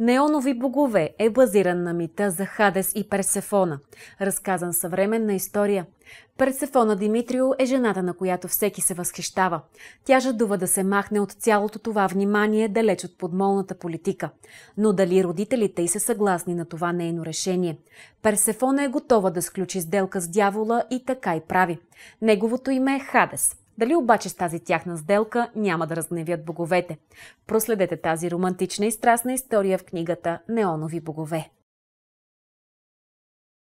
Неонови богове е базиран на мита за Хадес и Персефона, разказан съвременна история. Персефона Димитрио е жената, на която всеки се възхищава. Тя жадува да се махне от цялото това внимание далеч от подмолната политика. Но дали родителите й са съгласни на това нейно решение? Персефона е готова да сключи сделка с дявола и така и прави. Неговото име е Хадес – дали обаче с тази тяхна сделка няма да разгневят боговете? Проследете тази романтична и страстна история в книгата Неонови богове.